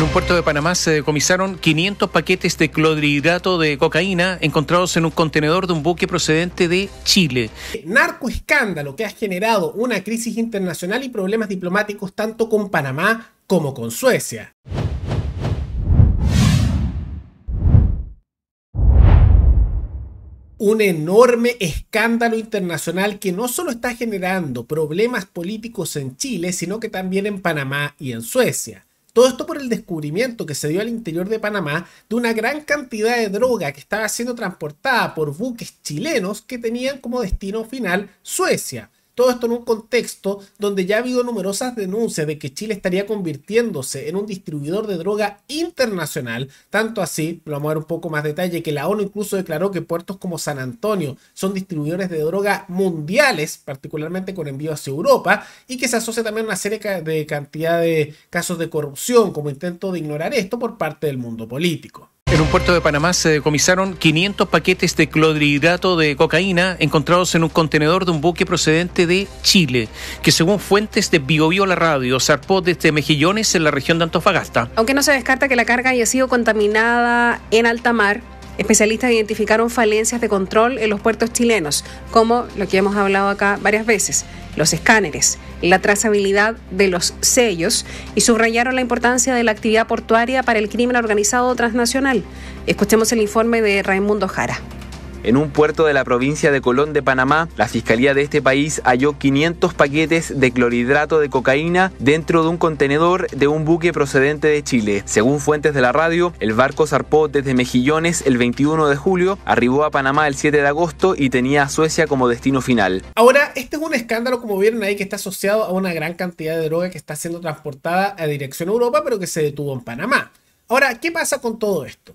En un puerto de Panamá se decomisaron 500 paquetes de clorhidrato de cocaína encontrados en un contenedor de un buque procedente de Chile. Narcoescándalo que ha generado una crisis internacional y problemas diplomáticos tanto con Panamá como con Suecia. un enorme escándalo internacional que no solo está generando problemas políticos en Chile, sino que también en Panamá y en Suecia. Todo esto por el descubrimiento que se dio al interior de Panamá de una gran cantidad de droga que estaba siendo transportada por buques chilenos que tenían como destino final Suecia. Todo esto en un contexto donde ya ha habido numerosas denuncias de que Chile estaría convirtiéndose en un distribuidor de droga internacional, tanto así, lo vamos a ver un poco más detalle, que la ONU incluso declaró que puertos como San Antonio son distribuidores de droga mundiales, particularmente con envío hacia Europa, y que se asocia también a una serie de cantidad de casos de corrupción como intento de ignorar esto por parte del mundo político. En un puerto de Panamá se decomisaron 500 paquetes de clorhidrato de cocaína encontrados en un contenedor de un buque procedente de Chile, que según fuentes de BioBio Radio zarpó desde Mejillones en la región de Antofagasta. Aunque no se descarta que la carga haya sido contaminada en alta mar, Especialistas identificaron falencias de control en los puertos chilenos, como lo que hemos hablado acá varias veces, los escáneres, la trazabilidad de los sellos y subrayaron la importancia de la actividad portuaria para el crimen organizado transnacional. Escuchemos el informe de Raimundo Jara. En un puerto de la provincia de Colón de Panamá, la Fiscalía de este país halló 500 paquetes de clorhidrato de cocaína dentro de un contenedor de un buque procedente de Chile. Según fuentes de la radio, el barco zarpó desde Mejillones el 21 de julio, arribó a Panamá el 7 de agosto y tenía a Suecia como destino final. Ahora, este es un escándalo, como vieron ahí, que está asociado a una gran cantidad de droga que está siendo transportada a dirección a Europa, pero que se detuvo en Panamá. Ahora, ¿qué pasa con todo esto?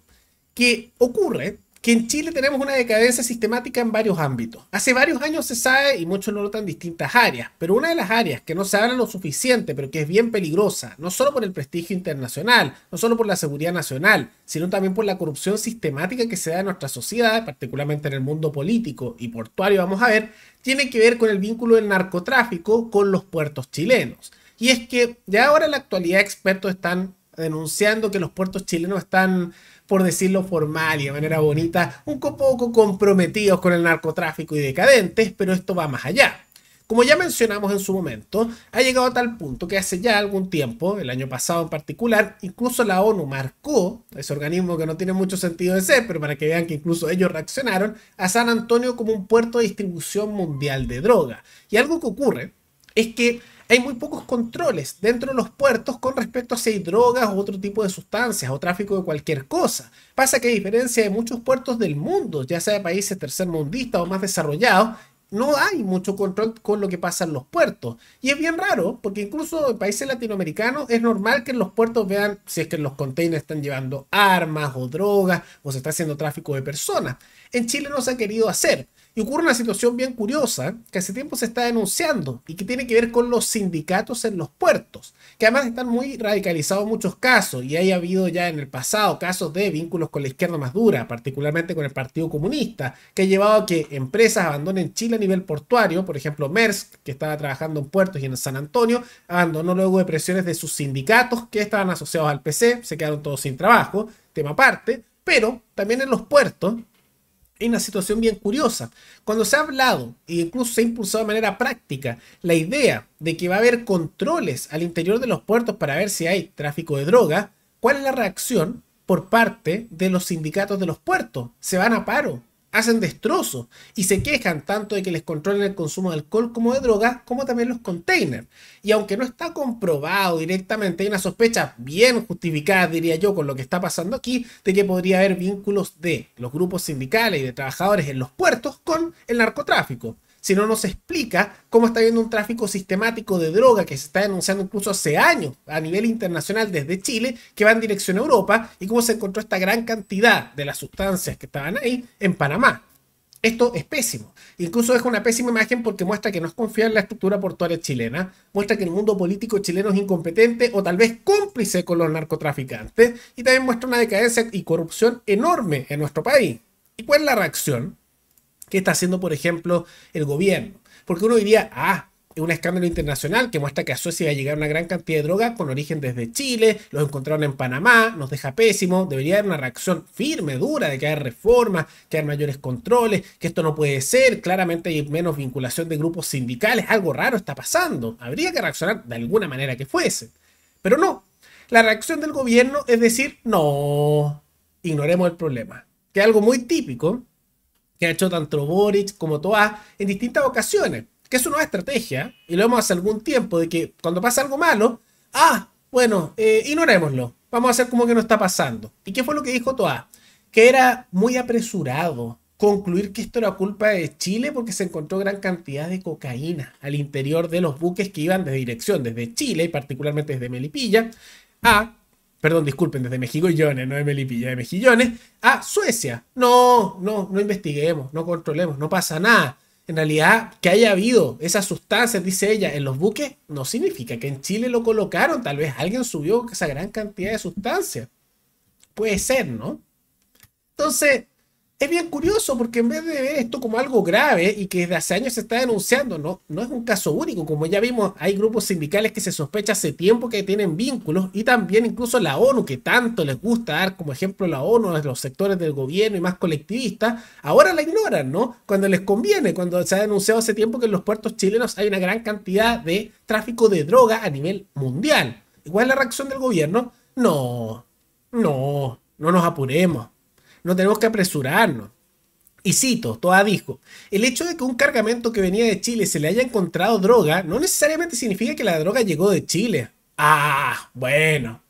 ¿Qué ocurre que en Chile tenemos una decadencia sistemática en varios ámbitos. Hace varios años se sabe, y muchos no notan distintas áreas, pero una de las áreas que no se habla lo suficiente, pero que es bien peligrosa, no solo por el prestigio internacional, no solo por la seguridad nacional, sino también por la corrupción sistemática que se da en nuestra sociedad, particularmente en el mundo político y portuario, vamos a ver, tiene que ver con el vínculo del narcotráfico con los puertos chilenos. Y es que ya ahora en la actualidad expertos están denunciando que los puertos chilenos están por decirlo formal y de manera bonita, un poco comprometidos con el narcotráfico y decadentes, pero esto va más allá. Como ya mencionamos en su momento, ha llegado a tal punto que hace ya algún tiempo, el año pasado en particular, incluso la ONU marcó, ese organismo que no tiene mucho sentido de ser, pero para que vean que incluso ellos reaccionaron, a San Antonio como un puerto de distribución mundial de droga. Y algo que ocurre es que hay muy pocos controles dentro de los puertos con respecto a si hay drogas o otro tipo de sustancias o tráfico de cualquier cosa. Pasa que a diferencia de muchos puertos del mundo, ya sea de países tercermundistas o más desarrollados, no hay mucho control con lo que pasa en los puertos. Y es bien raro, porque incluso en países latinoamericanos es normal que en los puertos vean si es que en los containers están llevando armas o drogas o se está haciendo tráfico de personas. En Chile no se ha querido hacer. Y ocurre una situación bien curiosa que hace tiempo se está denunciando y que tiene que ver con los sindicatos en los puertos, que además están muy radicalizados en muchos casos y ha habido ya en el pasado casos de vínculos con la izquierda más dura, particularmente con el Partido Comunista, que ha llevado a que empresas abandonen Chile a nivel portuario, por ejemplo MERS, que estaba trabajando en puertos y en San Antonio, abandonó luego de presiones de sus sindicatos que estaban asociados al PC, se quedaron todos sin trabajo, tema aparte, pero también en los puertos es una situación bien curiosa. Cuando se ha hablado e incluso se ha impulsado de manera práctica la idea de que va a haber controles al interior de los puertos para ver si hay tráfico de droga, ¿cuál es la reacción por parte de los sindicatos de los puertos? Se van a paro, hacen destrozos y se quejan tanto de que les controlen el consumo de alcohol como de drogas, como también los containers. Y aunque no está comprobado directamente, hay una sospecha bien justificada, diría yo, con lo que está pasando aquí, de que podría haber vínculos de los grupos sindicales y de trabajadores en los puertos con el narcotráfico no nos explica cómo está habiendo un tráfico sistemático de droga que se está denunciando incluso hace años a nivel internacional desde Chile, que va en dirección a Europa, y cómo se encontró esta gran cantidad de las sustancias que estaban ahí en Panamá. Esto es pésimo. Incluso deja una pésima imagen porque muestra que no es confiable en la estructura portuaria chilena, muestra que el mundo político chileno es incompetente o tal vez cómplice con los narcotraficantes y también muestra una decadencia y corrupción enorme en nuestro país. ¿Y cuál es la reacción? ¿Qué está haciendo, por ejemplo, el gobierno? Porque uno diría, ah, es un escándalo internacional que muestra que a Suecia va a llegar una gran cantidad de drogas con origen desde Chile, los encontraron en Panamá, nos deja pésimo, debería haber una reacción firme, dura, de que haya reformas, que haya mayores controles, que esto no puede ser, claramente hay menos vinculación de grupos sindicales, algo raro está pasando, habría que reaccionar de alguna manera que fuese. Pero no, la reacción del gobierno es decir, no, ignoremos el problema, que es algo muy típico que ha hecho tanto Boric como Toa en distintas ocasiones, que es una estrategia, y lo vemos hace algún tiempo, de que cuando pasa algo malo, ah, bueno, eh, ignorémoslo, vamos a hacer como que no está pasando. ¿Y qué fue lo que dijo Toa? Que era muy apresurado concluir que esto era culpa de Chile porque se encontró gran cantidad de cocaína al interior de los buques que iban de dirección desde Chile y particularmente desde Melipilla a perdón, disculpen, desde Mejillones, no de Melipilla, de Mejillones, a Suecia. No, no, no investiguemos, no controlemos, no pasa nada. En realidad, que haya habido esas sustancias, dice ella, en los buques, no significa que en Chile lo colocaron. Tal vez alguien subió esa gran cantidad de sustancias. Puede ser, ¿no? Entonces, es bien curioso porque en vez de ver esto como algo grave y que desde hace años se está denunciando, no, no es un caso único. Como ya vimos, hay grupos sindicales que se sospecha hace tiempo que tienen vínculos y también incluso la ONU, que tanto les gusta dar como ejemplo la ONU a los sectores del gobierno y más colectivistas, ahora la ignoran, ¿no? Cuando les conviene, cuando se ha denunciado hace tiempo que en los puertos chilenos hay una gran cantidad de tráfico de droga a nivel mundial. ¿Cuál es la reacción del gobierno, no, no, no nos apuremos no tenemos que apresurarnos. Y cito, toda dijo, el hecho de que un cargamento que venía de Chile se le haya encontrado droga no necesariamente significa que la droga llegó de Chile. Ah, bueno.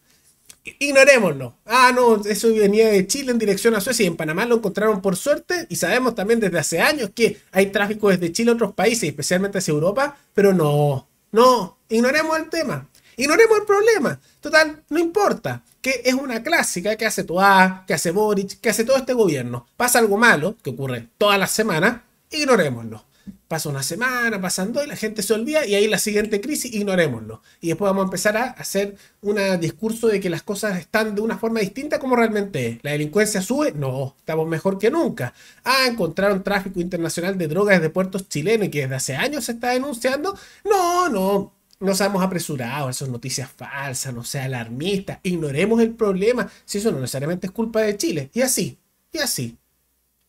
Ignorémoslo. Ah, no, eso venía de Chile en dirección a Suecia y en Panamá lo encontraron por suerte y sabemos también desde hace años que hay tráfico desde Chile a otros países, especialmente hacia Europa, pero no, no, ignoremos el tema, ignoremos el problema. Total, no importa que es una clásica que hace Toa, que hace Boric, que hace todo este gobierno. Pasa algo malo, que ocurre todas las semanas, ignorémoslo. Pasa una semana, pasan dos y la gente se olvida y ahí la siguiente crisis, ignorémoslo. Y después vamos a empezar a hacer un discurso de que las cosas están de una forma distinta como realmente es. La delincuencia sube, no, estamos mejor que nunca. Ah, un tráfico internacional de drogas de puertos chilenos y que desde hace años se está denunciando. No, no, no seamos apresurados, esas noticias falsas, no sea alarmista, ignoremos el problema, si eso no necesariamente es culpa de Chile. Y así, y así.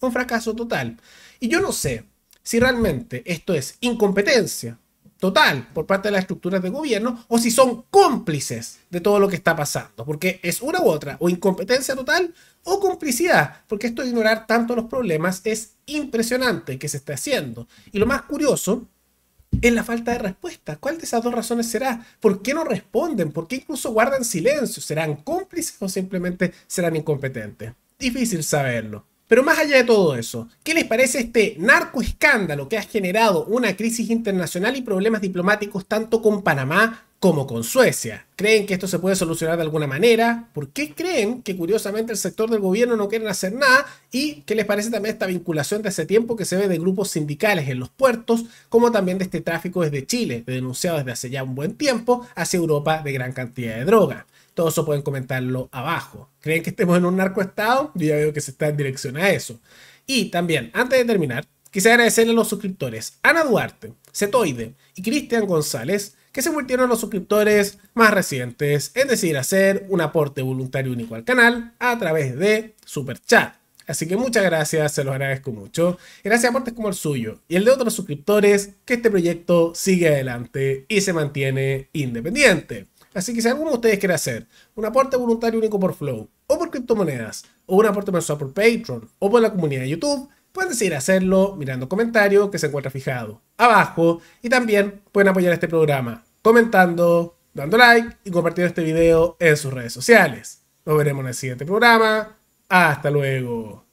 Un fracaso total. Y yo no sé si realmente esto es incompetencia total por parte de las estructuras de gobierno o si son cómplices de todo lo que está pasando, porque es una u otra, o incompetencia total o complicidad, porque esto de ignorar tanto los problemas es impresionante que se está haciendo. Y lo más curioso es la falta de respuesta. ¿Cuál de esas dos razones será? ¿Por qué no responden? ¿Por qué incluso guardan silencio? ¿Serán cómplices o simplemente serán incompetentes? Difícil saberlo. Pero más allá de todo eso, ¿qué les parece este narcoescándalo que ha generado una crisis internacional y problemas diplomáticos tanto con Panamá como con Suecia? ¿Creen que esto se puede solucionar de alguna manera? ¿Por qué creen que curiosamente el sector del gobierno no quieren hacer nada? ¿Y qué les parece también esta vinculación de hace tiempo que se ve de grupos sindicales en los puertos, como también de este tráfico desde Chile, denunciado desde hace ya un buen tiempo, hacia Europa de gran cantidad de droga? todo eso pueden comentarlo abajo. ¿Creen que estemos en un narcoestado? Yo ya veo que se está en dirección a eso. Y también, antes de terminar, quisiera agradecerle a los suscriptores Ana Duarte, Cetoide y Cristian González, que se en los suscriptores más recientes, es decir, hacer un aporte voluntario único al canal a través de Super Chat. Así que muchas gracias, se los agradezco mucho. Gracias a aportes como el suyo y el de otros suscriptores que este proyecto sigue adelante y se mantiene independiente. Así que si alguno de ustedes quiere hacer un aporte voluntario único por Flow, o por criptomonedas, o un aporte mensual por Patreon, o por la comunidad de YouTube, pueden decidir hacerlo mirando comentario que se encuentra fijado abajo. Y también pueden apoyar este programa comentando, dando like y compartiendo este video en sus redes sociales. Nos veremos en el siguiente programa. Hasta luego.